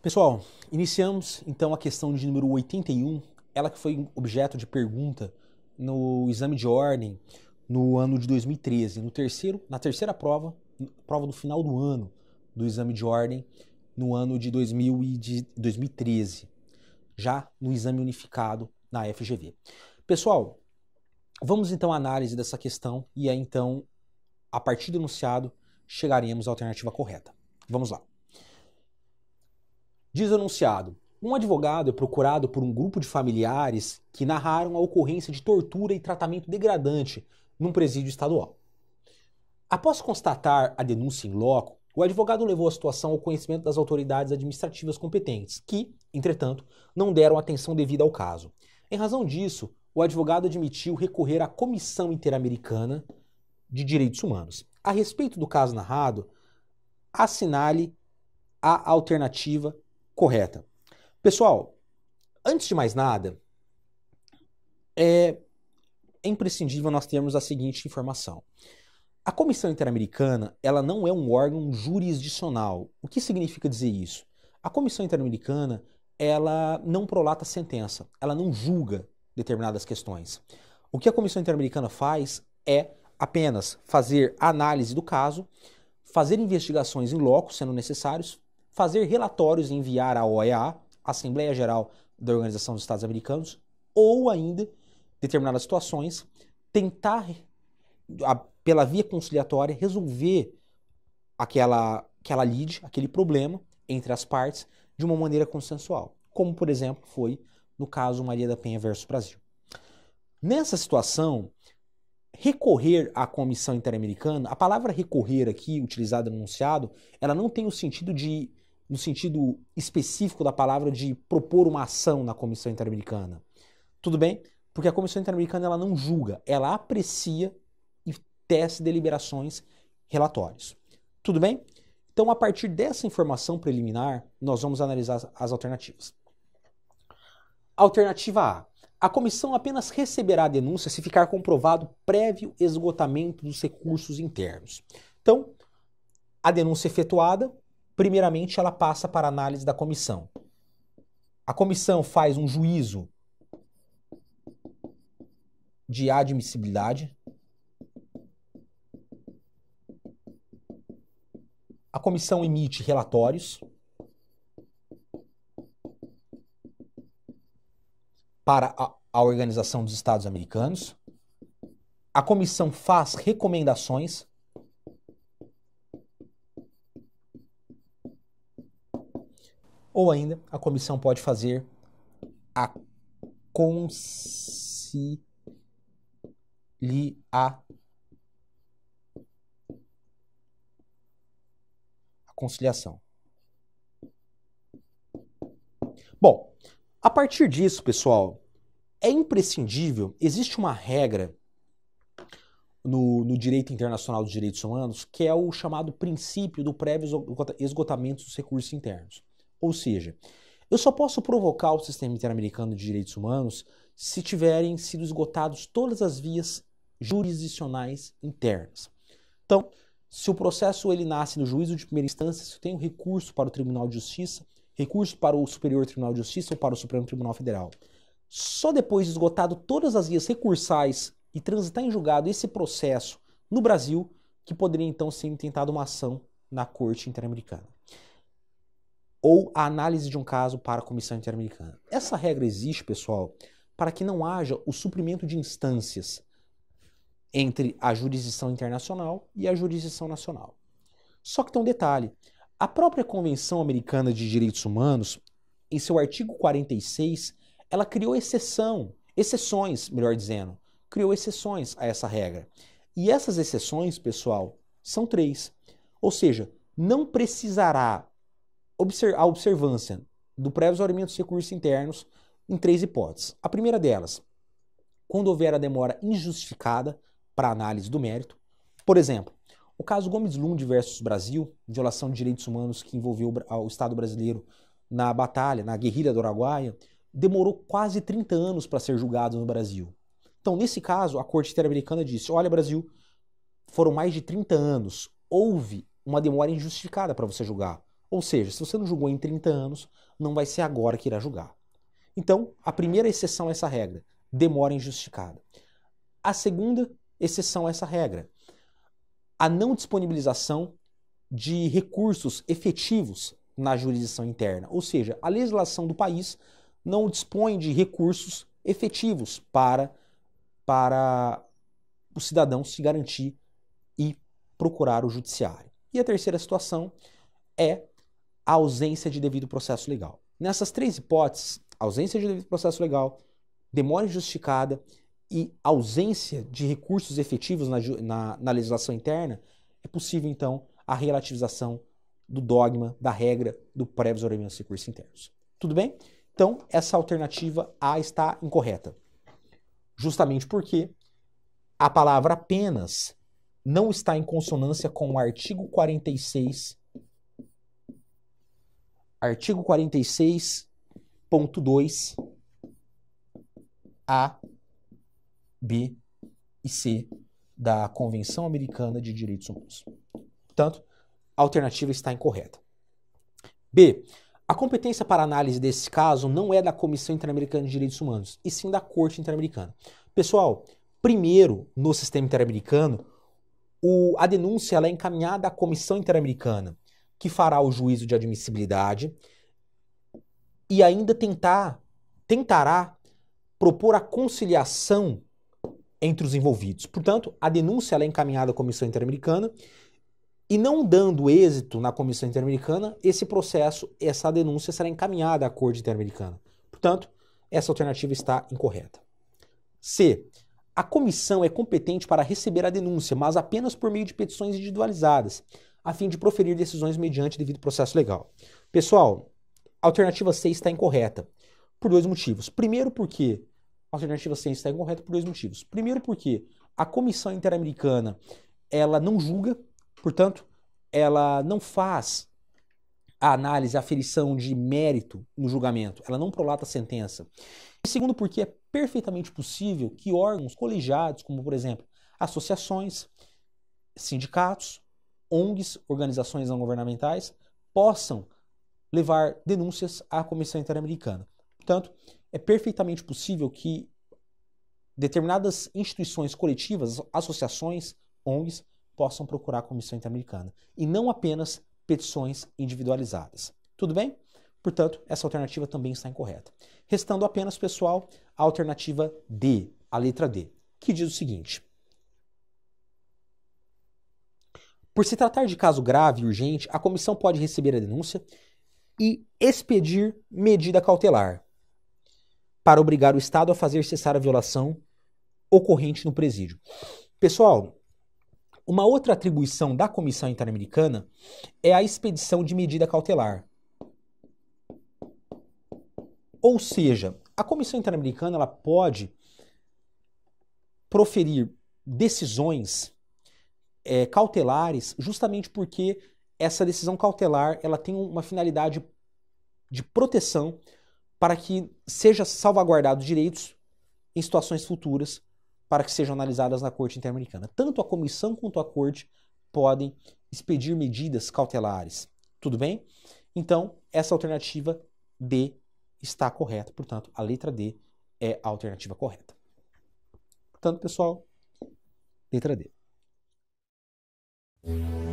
Pessoal, iniciamos então a questão de número 81, ela que foi objeto de pergunta no exame de ordem no ano de 2013, no terceiro, na terceira prova, prova do final do ano do exame de ordem no ano de, de 2013, já no exame unificado na FGV. Pessoal, vamos então à análise dessa questão e aí então, a partir do enunciado, chegaremos à alternativa correta. Vamos lá. Diz o anunciado: um advogado é procurado por um grupo de familiares que narraram a ocorrência de tortura e tratamento degradante num presídio estadual. Após constatar a denúncia em loco, o advogado levou a situação ao conhecimento das autoridades administrativas competentes, que, entretanto, não deram atenção devida ao caso. Em razão disso, o advogado admitiu recorrer à Comissão Interamericana de Direitos Humanos. A respeito do caso narrado, assinale a alternativa correta. Pessoal, antes de mais nada, é imprescindível nós termos a seguinte informação. A Comissão Interamericana, ela não é um órgão jurisdicional. O que significa dizer isso? A Comissão Interamericana, ela não prolata sentença, ela não julga determinadas questões. O que a Comissão Interamericana faz é apenas fazer análise do caso, fazer investigações em loco, sendo necessários, fazer relatórios e enviar à OEA, Assembleia Geral da Organização dos Estados Americanos, ou ainda, determinadas situações, tentar, pela via conciliatória, resolver aquela, aquela lide, aquele problema entre as partes, de uma maneira consensual, como, por exemplo, foi no caso Maria da Penha versus Brasil. Nessa situação, recorrer à Comissão Interamericana, a palavra recorrer aqui, utilizada no enunciado, ela não tem o sentido de no sentido específico da palavra de propor uma ação na Comissão Interamericana. Tudo bem? Porque a Comissão Interamericana ela não julga, ela aprecia e tece deliberações, relatórios. Tudo bem? Então, a partir dessa informação preliminar, nós vamos analisar as alternativas. Alternativa A. A comissão apenas receberá a denúncia se ficar comprovado prévio esgotamento dos recursos internos. Então, a denúncia é efetuada, primeiramente ela passa para análise da comissão. A comissão faz um juízo de admissibilidade. A comissão emite relatórios para a, Organização dos Estados Americanos. A comissão faz recomendações Ou ainda, a comissão pode fazer a concilia a conciliação. Bom, a partir disso, pessoal, é imprescindível, existe uma regra no, no, direito internacional dos direitos humanos, que é o chamado princípio do prévio esgotamento dos recursos internos. Ou seja, eu só posso provocar o sistema interamericano de direitos humanos se tiverem sido esgotados todas as vias jurisdicionais internas. Então, se o processo ele nasce no juízo de primeira instância, se eu tenho recurso para o Tribunal de Justiça, recurso para o Superior Tribunal de Justiça ou para o Supremo Tribunal Federal. Só depois de esgotado todas as vias recursais e transitar em julgado esse processo no Brasil, que poderia então ser intentado uma ação na Corte Interamericana ou a análise de um caso para a Comissão Interamericana. Essa regra existe, pessoal, para que não haja o suprimento de instâncias entre a jurisdição internacional e a jurisdição nacional. Só que tem um detalhe: a própria Convenção Americana de Direitos Humanos, em seu artigo 46, ela criou exceção, exceções, melhor dizendo, criou exceções a essa regra. E essas exceções, pessoal, são três. Ou seja, não precisará a observância do pré-azoramento dos recursos internos em três hipóteses. A primeira delas, quando houver a demora injustificada para análise do mérito, por exemplo, o caso Gomes Lund versus Brasil, violação de direitos humanos que envolveu o Estado brasileiro na batalha, na guerrilha do Araguaia, demorou quase 30 anos para ser julgado no Brasil. Então, nesse caso, a Corte Interamericana disse: olha, Brasil, foram mais de 30 anos, houve uma demora injustificada para você julgar. Ou seja, se você não julgou em 30 anos, não vai ser agora que irá julgar. Então, a primeira exceção a essa regra, demora injustificada. A segunda exceção a essa regra, a não disponibilização de recursos efetivos na jurisdição interna, ou seja, a legislação do país não dispõe de recursos efetivos para para o cidadão se garantir e procurar o judiciário. E a terceira situação é a ausência de devido processo legal. Nessas três hipóteses, ausência de devido processo legal, demora injustificada e ausência de recursos efetivos na, na, na, legislação interna, é possível, então, a relativização do dogma, da regra do pré visoramento de recursos internos. Tudo bem? Então, essa alternativa A está incorreta. Justamente porque a palavra apenas não está em consonância com o artigo 46 artigo 46.2 A, B e C da Convenção Americana de Direitos Humanos. Portanto, a alternativa está incorreta. B. A competência para análise desse caso não é da Comissão Interamericana de Direitos Humanos, e sim da Corte Interamericana. Pessoal, primeiro, no sistema interamericano, o, a denúncia é encaminhada à Comissão Interamericana que fará o juízo de admissibilidade e ainda tentar tentará propor a conciliação entre os envolvidos. Portanto, a denúncia é encaminhada à Comissão Interamericana e não dando êxito na Comissão Interamericana, esse processo, essa denúncia será encaminhada à Corte Interamericana. Portanto, essa alternativa está incorreta. C. A comissão é competente para receber a denúncia, mas apenas por meio de petições individualizadas a fim de proferir decisões mediante devido processo legal. Pessoal, a alternativa C está incorreta por dois motivos. Primeiro, porque a alternativa C está incorreta por dois motivos. Primeiro, porque a Comissão Interamericana ela não julga, portanto, ela não faz a análise, a aferição de mérito no julgamento, ela não prolata a sentença. E segundo, porque é perfeitamente possível que órgãos colegiados, como por exemplo associações, sindicatos, ONGs, organizações não governamentais, possam levar denúncias à Comissão Interamericana. Portanto, é perfeitamente possível que determinadas instituições coletivas, associações, ONGs, possam procurar a Comissão Interamericana e não apenas petições individualizadas. Tudo bem? Portanto, essa alternativa também está incorreta. Restando apenas, pessoal, a alternativa D, a letra D, que diz o seguinte: Por se tratar de caso grave e urgente, a comissão pode receber a denúncia e expedir medida cautelar para obrigar o Estado a fazer cessar a violação ocorrente no presídio. Pessoal, uma outra atribuição da Comissão Interamericana é a expedição de medida cautelar. Ou seja, a Comissão Interamericana ela pode proferir decisões é, cautelares justamente porque essa decisão cautelar ela tem uma finalidade de proteção para que seja salvaguardados direitos em situações futuras para que sejam analisadas na Corte Interamericana. Tanto a comissão quanto a Corte podem expedir medidas cautelares. Tudo bem? Então, essa alternativa D está correta. Portanto, a letra D é a alternativa correta. Portanto, pessoal, letra D. Mm-hmm.